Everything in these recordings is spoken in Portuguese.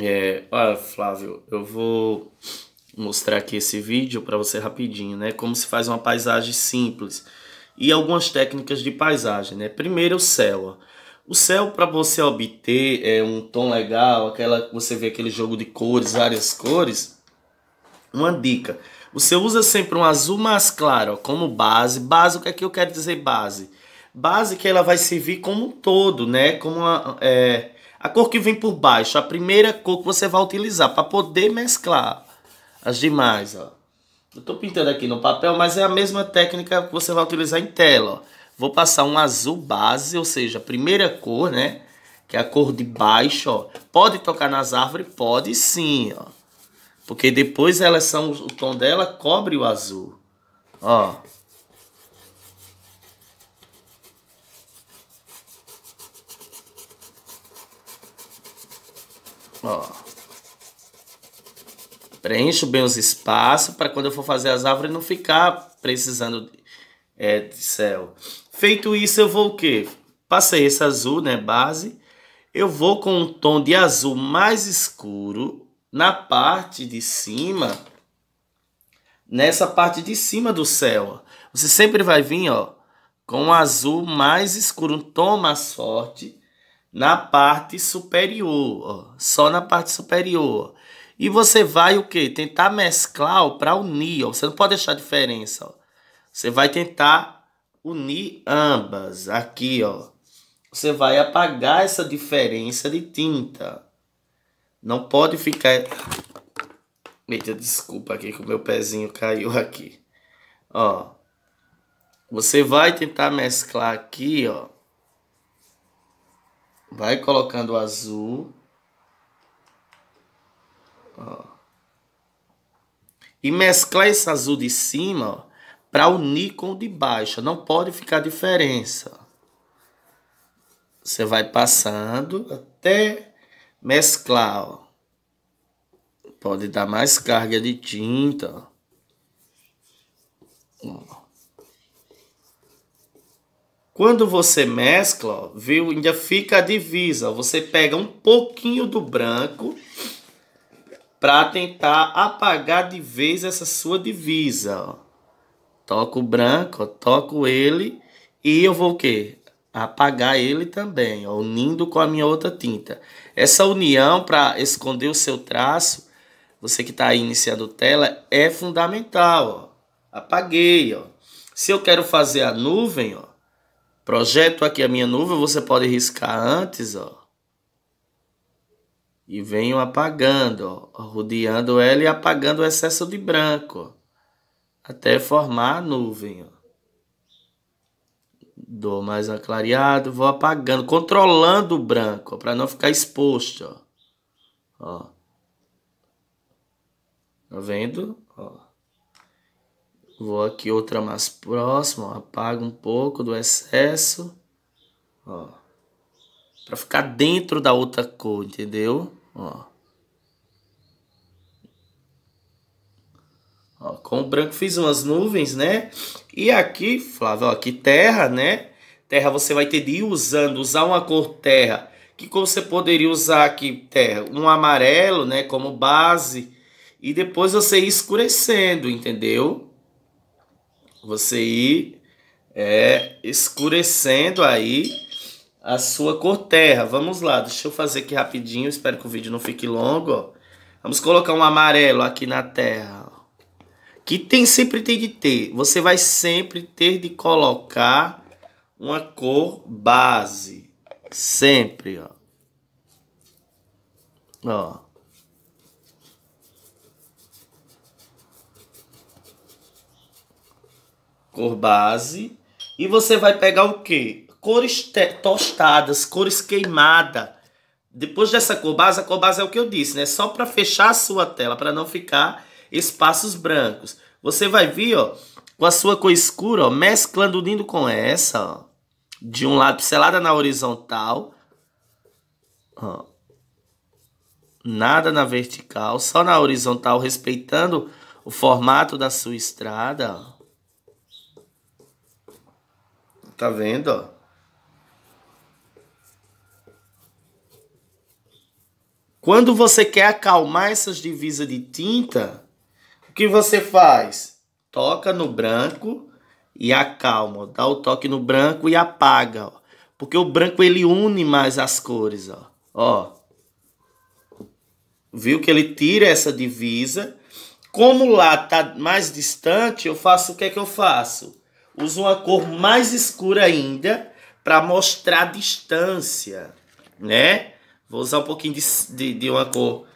É, olha, Flávio, eu vou mostrar aqui esse vídeo para você rapidinho, né? Como se faz uma paisagem simples e algumas técnicas de paisagem, né? Primeiro o céu. Ó. O céu para você obter é, um tom legal, aquela você vê aquele jogo de cores, várias cores. Uma dica: você usa sempre um azul mais claro ó, como base. Base, o que é que eu quero dizer base? Base que ela vai servir como um todo, né? Como uma, é, a cor que vem por baixo, a primeira cor que você vai utilizar para poder mesclar as demais, ó. Eu estou pintando aqui no papel, mas é a mesma técnica que você vai utilizar em tela, ó. Vou passar um azul base, ou seja, a primeira cor, né? Que é a cor de baixo, ó. Pode tocar nas árvores? Pode sim, ó. Porque depois elas são, o tom dela cobre o azul. Ó. Ó. Preencho bem os espaços para quando eu for fazer as árvores não ficar precisando é, de céu. Feito isso, eu vou o quê? Passei esse azul, né, base. Eu vou com um tom de azul mais escuro na parte de cima, nessa parte de cima do céu. Ó. Você sempre vai vir, ó, com um azul mais escuro, um tom mais forte na parte superior, ó, só na parte superior. E você vai o que Tentar mesclar para unir, ó. Você não pode deixar diferença, ó. Você vai tentar unir ambas aqui, ó. Você vai apagar essa diferença de tinta. Não pode ficar Eita, desculpa aqui que o meu pezinho caiu aqui. Ó. Você vai tentar mesclar aqui, ó. Vai colocando azul. Ó. E mesclar esse azul de cima para unir com o de baixo. Não pode ficar diferença. Você vai passando até mesclar. Ó. Pode dar mais carga de tinta. Ó. Quando você mescla, viu? Ainda fica a divisa. Você pega um pouquinho do branco para tentar apagar de vez essa sua divisa. Ó. Toco o branco, ó, toco ele e eu vou o quê? Apagar ele também, ó, unindo com a minha outra tinta. Essa união para esconder o seu traço, você que está iniciando tela, é fundamental. Ó. Apaguei. Ó. Se eu quero fazer a nuvem, ó, Projeto aqui a minha nuvem, você pode riscar antes, ó. E venho apagando, ó, rodeando ela e apagando o excesso de branco, ó, até formar a nuvem, ó. Dou mais um clareado, vou apagando, controlando o branco, para não ficar exposto, ó. Ó. Tá vendo? Ó. Vou aqui outra mais próxima, ó, apago um pouco do excesso, ó. Pra ficar dentro da outra cor, entendeu? Ó. ó com o branco fiz umas nuvens, né? E aqui, Flávio, ó, aqui terra, né? Terra você vai ter de ir usando, usar uma cor terra. Que cor você poderia usar aqui, terra? Um amarelo, né, como base. E depois você ir escurecendo, entendeu? você ir é, escurecendo aí a sua cor terra. Vamos lá, deixa eu fazer aqui rapidinho, espero que o vídeo não fique longo. Vamos colocar um amarelo aqui na terra. Que tem sempre tem de ter. Você vai sempre ter de colocar uma cor base. Sempre, ó. Ó. cor base. E você vai pegar o quê? Cores tostadas, cores queimada. Depois dessa cor base, a cor base é o que eu disse, né? Só para fechar a sua tela, para não ficar espaços brancos. Você vai vir, ó, com a sua cor escura, ó, mesclando, unindo com essa, ó. De um lado, pincelada na horizontal. Ó. Nada na vertical, só na horizontal, respeitando o formato da sua estrada, ó. Tá vendo, ó? Quando você quer acalmar essas divisas de tinta, o que você faz? Toca no branco e acalma. Ó. Dá o toque no branco e apaga. Ó. Porque o branco ele une mais as cores. Ó. ó. Viu que ele tira essa divisa. Como lá tá mais distante, eu faço o que é que eu faço? usa uma cor mais escura ainda para mostrar a distância, né? Vou usar um pouquinho de, de, de, uma cor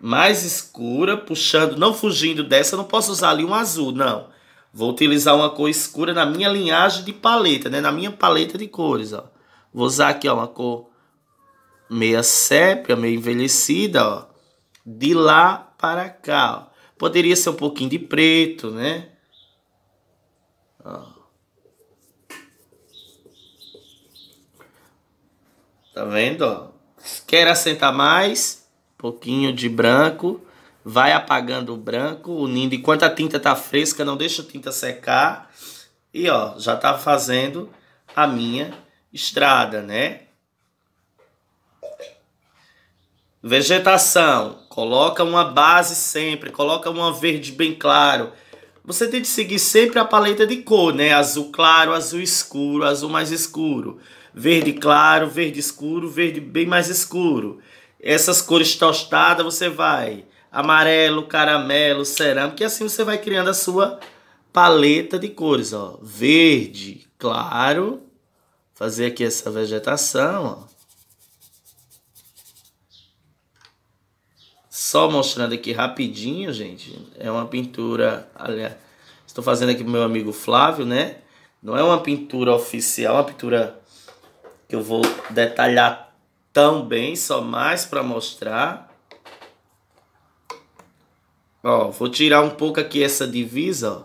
mais escura, puxando, não fugindo dessa, não posso usar ali um azul, não. Vou utilizar uma cor escura na minha linhagem de paleta, né? Na minha paleta de cores, ó. Vou usar aqui, ó, uma cor meia sépia, meio envelhecida, ó. De lá para cá, ó. Poderia ser um pouquinho de preto, né? Tá vendo? Ó? Quer assentar mais? Pouquinho de branco. Vai apagando o branco, unindo. Enquanto a tinta tá fresca, não deixa a tinta secar. E ó, já tá fazendo a minha estrada, né? Vegetação. Coloca uma base sempre. Coloca uma verde bem claro você tem que seguir sempre a paleta de cor, né? Azul claro, azul escuro, azul mais escuro verde claro, verde escuro, verde bem mais escuro. Essas cores tostadas você vai amarelo, caramelo, cerâmico, e assim você vai criando a sua paleta de cores, ó. Verde claro, fazer aqui essa vegetação, ó. Só mostrando aqui rapidinho, gente. É uma pintura, aliás, estou fazendo aqui o meu amigo Flávio, né? Não é uma pintura oficial, é uma pintura que eu vou detalhar também, só mais para mostrar. Ó, vou tirar um pouco aqui essa divisa,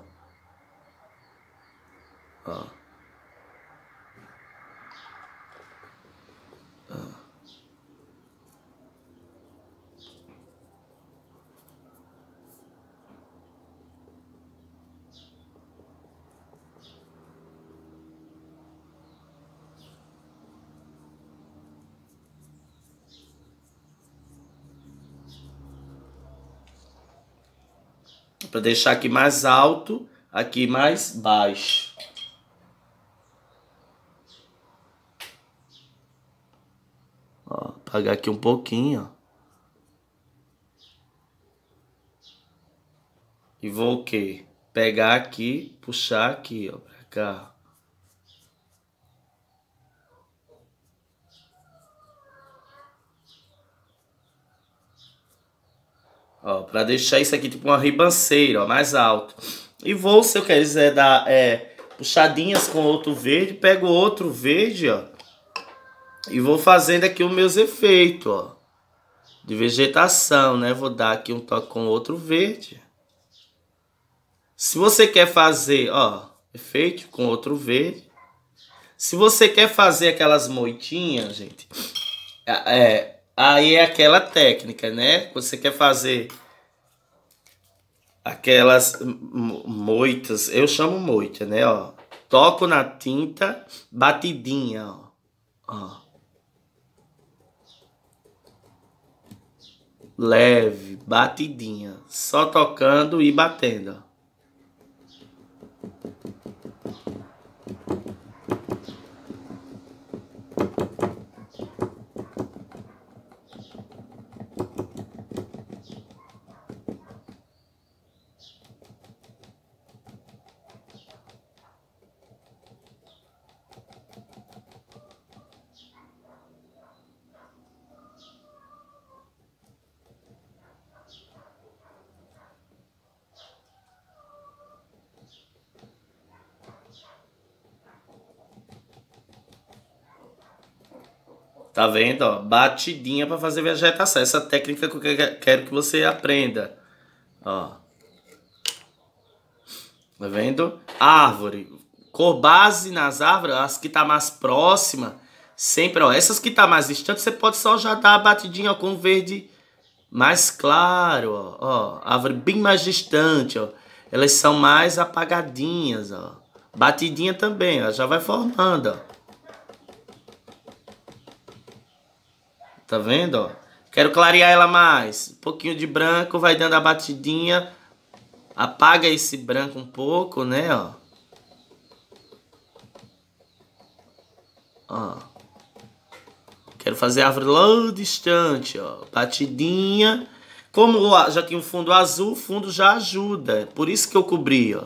ó. ó. para deixar aqui mais alto, aqui mais baixo. Ó, apagar aqui um pouquinho, ó. E vou o quê? Pegar aqui, puxar aqui, ó, pra cá. ó, para deixar isso aqui tipo uma ribanceira, ó, mais alto. E vou, se eu quiser dar é, puxadinhas com outro verde, pego outro verde, ó, e vou fazendo aqui os meus efeitos, ó, de vegetação, né? Vou dar aqui um toque com outro verde. Se você quer fazer, ó, efeito com outro verde. Se você quer fazer aquelas moitinhas, gente, é, é aí é aquela técnica, né? Você quer fazer aquelas moitas, eu chamo moita, né, ó. Toco na tinta batidinha, ó. ó. Leve, batidinha, só tocando e batendo. Tá vendo? Ó, batidinha para fazer vegetação. Essa técnica que eu quero que você aprenda. Ó. Tá vendo? Árvore. Cor base nas árvores, as que tá mais próxima, sempre, ó, essas que tá mais distante, você pode só já dar a batidinha ó, com verde mais claro, ó, ó, árvore bem mais distante, ó. Elas são mais apagadinhas, ó. Batidinha também, ó, já vai formando, ó. Tá vendo, ó? Quero clarear ela mais. Um pouquinho de branco, vai dando a batidinha. Apaga esse branco um pouco, né, ó. Ó. Quero fazer a árvore lá distante, ó. Batidinha. Como já tem um fundo azul, o fundo já ajuda. É por isso que eu cobri, ó.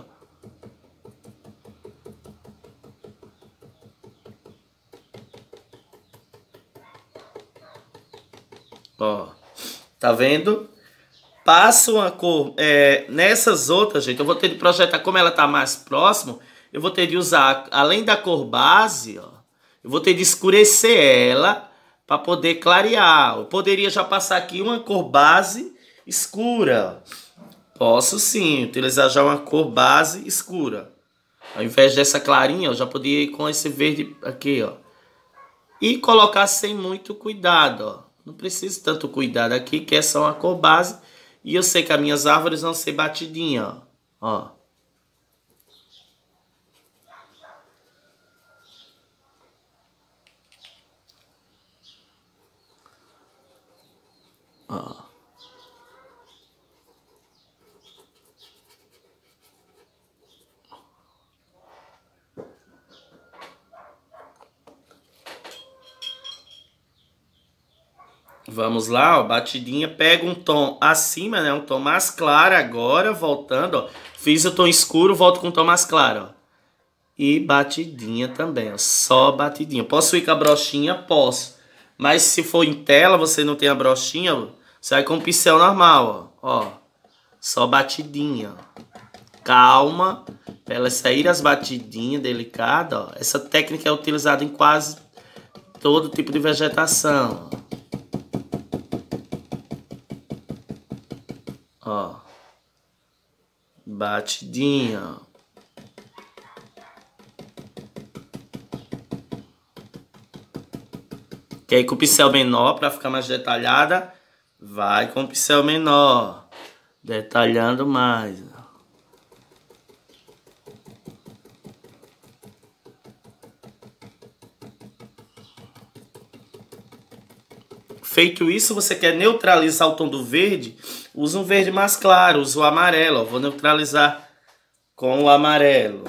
Tá vendo? Passo uma cor. É, nessas outras, gente, eu vou ter de projetar como ela tá mais próximo. Eu vou ter de usar, além da cor base, ó. Eu vou ter de escurecer ela para poder clarear. Eu poderia já passar aqui uma cor base escura. Posso sim utilizar já uma cor base escura. Ao invés dessa clarinha, eu já podia ir com esse verde aqui, ó. E colocar sem muito cuidado, ó. Não preciso tanto cuidado aqui, que essa é uma cor base. E eu sei que as minhas árvores vão ser batidinhas, ó. ó. ó. Vamos lá, ó, batidinha, pega um tom acima, né? Um tom mais claro agora, voltando, ó. Fiz o tom escuro, volto com o tom mais claro, ó. E batidinha também, ó. Só batidinha. Posso ir com a brochinha? Posso. Mas se for em tela, você não tem a brochinha, ó, você vai com o pincel normal, ó. Ó, só batidinha, ó. Calma, pra ela sair as batidinhas delicada, ó. Essa técnica é utilizada em quase todo tipo de vegetação, ó. ó, batidinha, Quer ir com o pincel menor para ficar mais detalhada? Vai com o pincel menor, detalhando mais. Feito isso, você quer neutralizar o tom do verde, usa um verde mais claro, usa o amarelo. Ó. Vou neutralizar com o amarelo.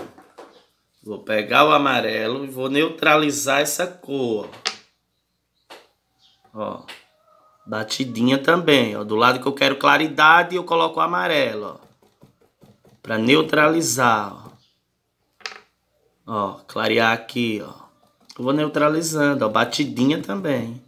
Vou pegar o amarelo e vou neutralizar essa cor. Ó, batidinha também, ó. Do lado que eu quero claridade, eu coloco o amarelo, para neutralizar, ó. Ó, clarear aqui, ó. vou neutralizando, ó. Batidinha também.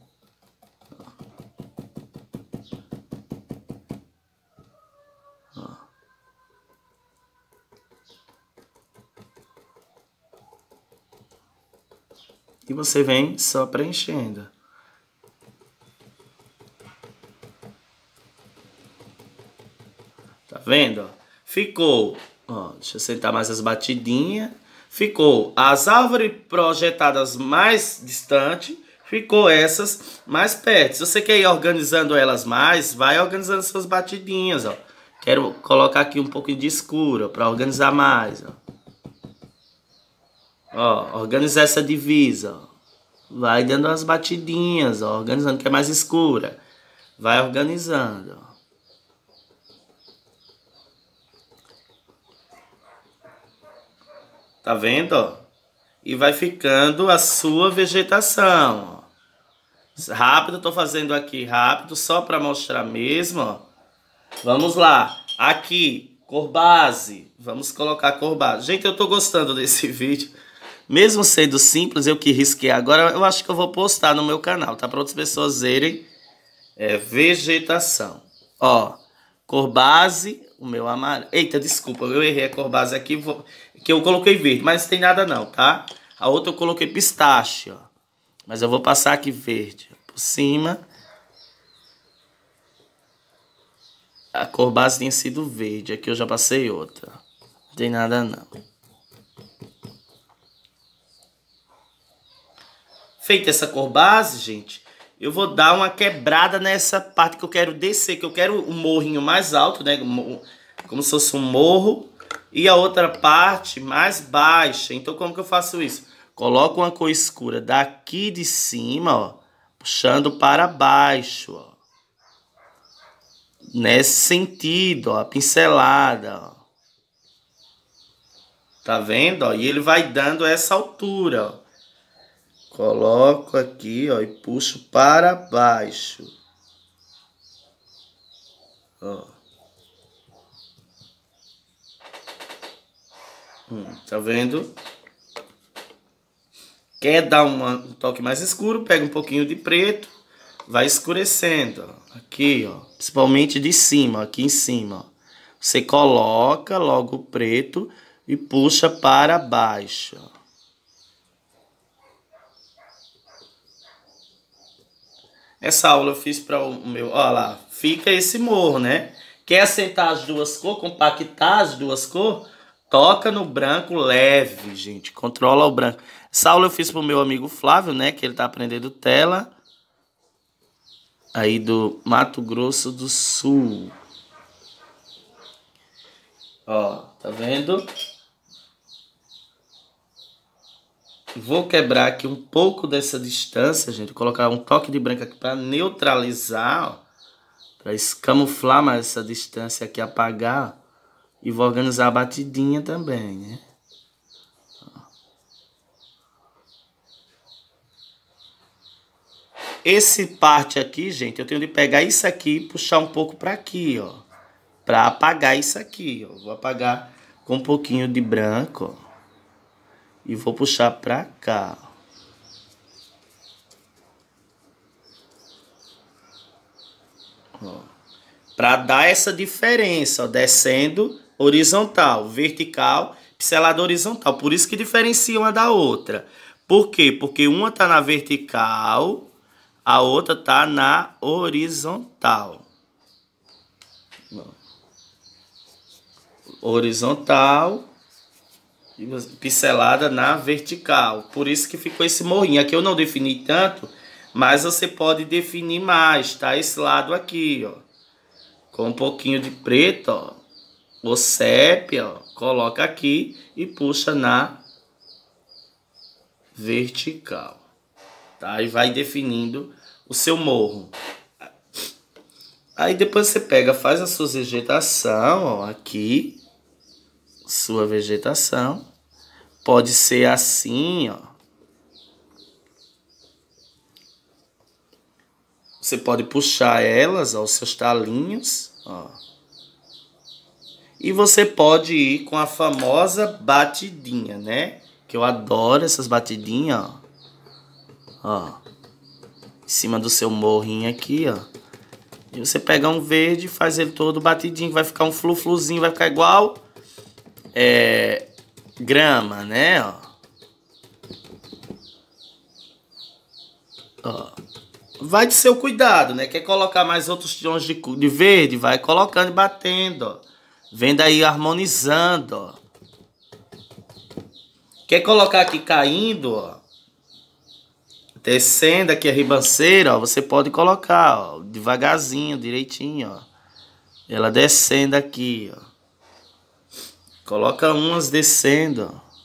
E você vem só preenchendo. Tá vendo? Ficou, ó, deixa eu sentar mais as batidinhas. Ficou as árvores projetadas mais distante, ficou essas mais perto. Se você quer ir organizando elas mais, vai organizando suas batidinhas, ó. Quero colocar aqui um pouquinho de escuro para organizar mais, ó. Ó, organizar essa divisa. Vai dando umas batidinhas, ó, organizando, que é mais escura. Vai organizando. Tá vendo, ó? E vai ficando a sua vegetação, ó. Rápido, tô fazendo aqui rápido, só para mostrar mesmo, ó. Vamos lá. Aqui, cor base. Vamos colocar cor base. Gente, eu tô gostando desse vídeo. Mesmo sendo simples, eu que risquei agora, eu acho que eu vou postar no meu canal, tá? Para outras pessoas verem. É vegetação. Ó, cor base, o meu amarelo. Eita, desculpa, eu errei a cor base aqui, vou... que eu coloquei verde, mas não tem nada não, tá? A outra eu coloquei pistache, ó. Mas eu vou passar aqui verde por cima. A cor base tinha sido verde, aqui eu já passei outra. Não tem nada não. Feita essa cor base, gente, eu vou dar uma quebrada nessa parte que eu quero descer, que eu quero um morrinho mais alto, né? Como se fosse um morro. E a outra parte mais baixa. Então, como que eu faço isso? Coloco uma cor escura daqui de cima, ó. Puxando para baixo, ó. Nesse sentido, ó. Pincelada, ó. Tá vendo? Ó? E ele vai dando essa altura, ó. Coloco aqui, ó, e puxo para baixo. Ó. Hum, tá vendo? Quer dar uma, um toque mais escuro, pega um pouquinho de preto, vai escurecendo, ó. Aqui, ó, principalmente de cima, aqui em cima, ó. Você coloca logo o preto e puxa para baixo, ó. Essa aula eu fiz para o meu. Olha lá, fica esse morro, né? Quer aceitar as duas cores, compactar as duas cores? Toca no branco leve, gente. Controla o branco. Essa aula eu fiz para o meu amigo Flávio, né? Que ele tá aprendendo tela. Aí do Mato Grosso do Sul. Ó, tá vendo? Vou quebrar aqui um pouco dessa distância, gente. Colocar um toque de branco aqui para neutralizar, para escamuflar mais essa distância aqui, apagar. E vou organizar a batidinha também, né? Esse parte aqui, gente, eu tenho de pegar isso aqui e puxar um pouco para aqui, ó. Para apagar isso aqui, ó. Vou apagar com um pouquinho de branco, ó. E vou puxar pra cá. Para dar essa diferença, ó, descendo horizontal, vertical, pincelada horizontal. Por isso que diferencia uma da outra. Por quê? Porque uma está na vertical, a outra está na horizontal. Horizontal pincelada na vertical. Por isso que ficou esse morrinho. Aqui eu não defini tanto, mas você pode definir mais, tá? Esse lado aqui, ó. Com um pouquinho de preto, ó. O sépia, ó. Coloca aqui e puxa na vertical. Tá? E vai definindo o seu morro. Aí depois você pega, faz a sua vegetação, ó, aqui sua vegetação. Pode ser assim, ó. Você pode puxar elas aos seus talinhos, ó. E você pode ir com a famosa batidinha, né? Que eu adoro essas batidinhas, ó. Ó. Em cima do seu morrinho aqui, ó. E você pega um verde, faz ele todo batidinho, vai ficar um flufluzinho, vai ficar igual é, grama, né? Ó. Ó. Vai de seu cuidado, né? Quer colocar mais outros tons de, de verde? Vai colocando e batendo, ó. Vendo aí harmonizando, ó. Quer colocar aqui caindo, ó. Descendo aqui a ribanceira, ó. Você pode colocar, ó. Devagarzinho, direitinho, ó. Ela descendo aqui, ó. Coloca umas descendo, ó.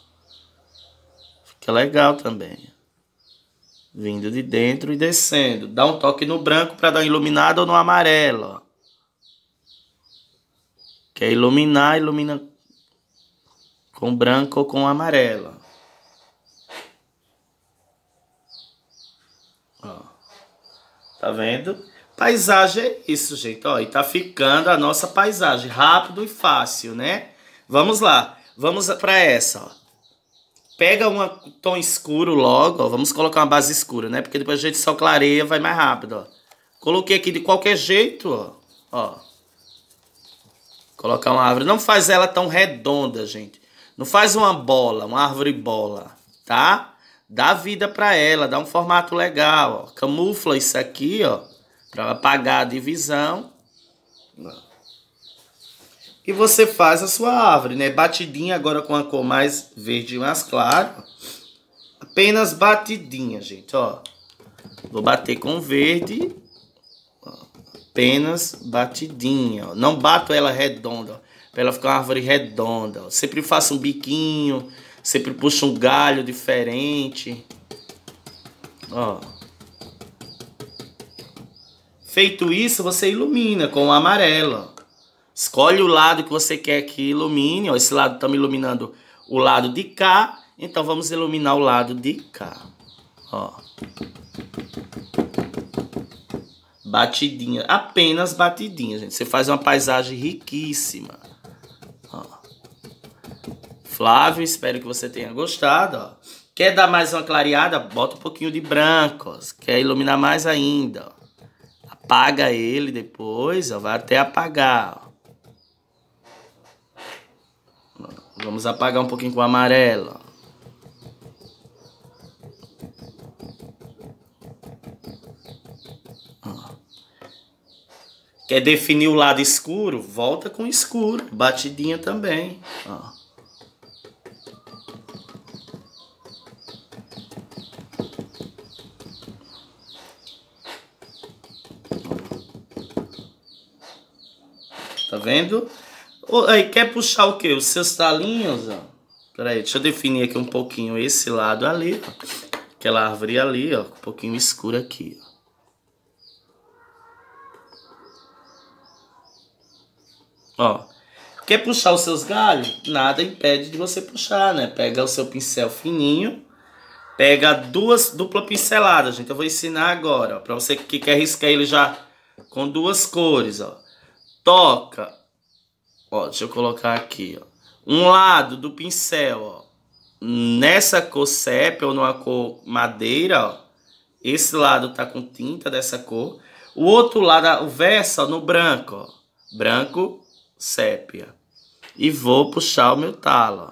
Fica legal também. Vindo de dentro e descendo. Dá um toque no branco para dar iluminado ou no amarelo, ó. Quer iluminar, ilumina com branco ou com amarelo, Ó. Tá vendo? Paisagem é isso, gente. Ó, e tá ficando a nossa paisagem. Rápido e fácil, né? Vamos lá. Vamos para essa, ó. Pega um tom escuro logo, ó. Vamos colocar uma base escura, né? Porque depois a gente só clareia, vai mais rápido, ó. Coloquei aqui de qualquer jeito, ó. Ó. Colocar uma árvore. Não faz ela tão redonda, gente. Não faz uma bola, uma árvore bola, tá? Dá vida para ela, dá um formato legal, ó. Camufla isso aqui, ó. Pra apagar a divisão. Não. E você faz a sua árvore, né? Batidinha agora com a cor mais verde mais claro. Apenas batidinha, gente, ó. Vou bater com verde. Apenas batidinha, ó. Não bato ela redonda, ó. Pra ela ficar uma árvore redonda, ó. Sempre faço um biquinho. Sempre puxo um galho diferente. Ó. Feito isso, você ilumina com o amarelo, ó. Escolhe o lado que você quer que ilumine. Ó, esse lado tá estamos iluminando o lado de cá. Então, vamos iluminar o lado de cá. Ó. Batidinha. Apenas batidinha, gente. Você faz uma paisagem riquíssima. Ó. Flávio, espero que você tenha gostado. Ó. Quer dar mais uma clareada? Bota um pouquinho de branco. Ó. Quer iluminar mais ainda? Ó. Apaga ele depois. Ó. Vai até apagar. Ó. Vamos apagar um pouquinho com amarelo. Quer definir o lado escuro? Volta com escuro. Batidinha também. Ó. Tá vendo? aí, quer puxar o quê? Os seus talinhos, ó. Peraí, deixa eu definir aqui um pouquinho esse lado ali, ó. Aquela árvore ali, ó. Um pouquinho escuro aqui, ó. Ó, quer puxar os seus galhos? Nada impede de você puxar, né? Pega o seu pincel fininho, pega duas dupla pinceladas, gente. Eu vou ensinar agora, ó, pra você que quer riscar ele já com duas cores, ó. Toca Ó, deixa eu colocar aqui, ó. Um lado do pincel, ó. Nessa cor sépia ou numa cor madeira, ó. Esse lado tá com tinta dessa cor. O outro lado, o verso, ó, no branco, ó. Branco, sépia. E vou puxar o meu talo, ó.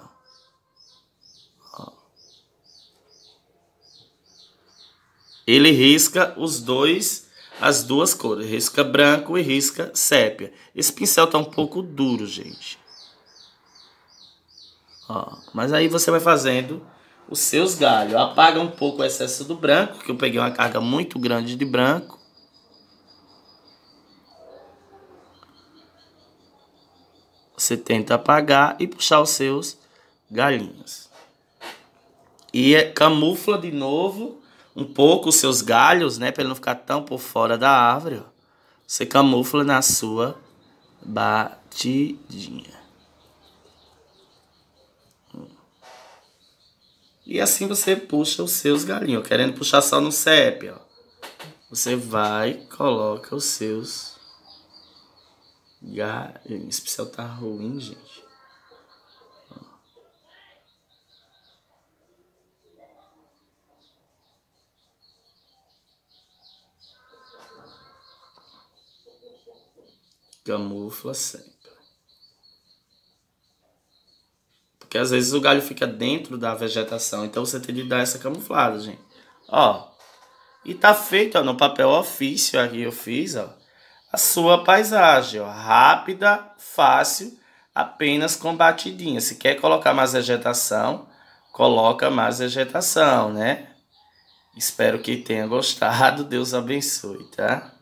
ele risca os dois as duas cores, risca branco e risca sépia. Esse pincel tá um pouco duro, gente. Ó, mas aí você vai fazendo os seus galhos. Apaga um pouco o excesso do branco, que eu peguei uma carga muito grande de branco. Você tenta apagar e puxar os seus galinhos. E é, camufla de novo um pouco os seus galhos, né? Para ele não ficar tão por fora da árvore. Ó. Você camufla na sua batidinha. E assim você puxa os seus galinhos. Querendo puxar só no CEP, ó. Você vai, coloca os seus galinhos. Esse pincel tá ruim, gente. camufla sempre. Porque às vezes o galho fica dentro da vegetação, então você tem de dar essa camuflada, gente. Ó, e tá feito, ó, no papel ofício aqui eu fiz, ó, a sua paisagem, ó, rápida, fácil, apenas com batidinha. Se quer colocar mais vegetação, coloca mais vegetação, né? Espero que tenha gostado. Deus abençoe, tá?